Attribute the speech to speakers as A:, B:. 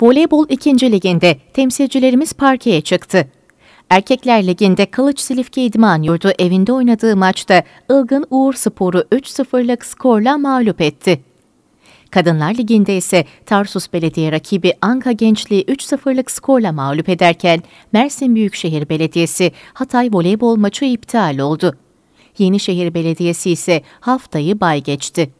A: Voleybol 2. Liginde temsilcilerimiz parkeye çıktı. Erkekler Ligi'nde Kılıç Silifke İdman Yurdu evinde oynadığı maçta Ilgın Uğur Spor'u 3-0'lık skorla mağlup etti. Kadınlar Ligi'nde ise Tarsus Belediye rakibi Anka Gençliği 3-0'lık skorla mağlup ederken Mersin Büyükşehir Belediyesi Hatay voleybol maçı iptal oldu. Yenişehir Belediyesi ise haftayı
B: bay geçti.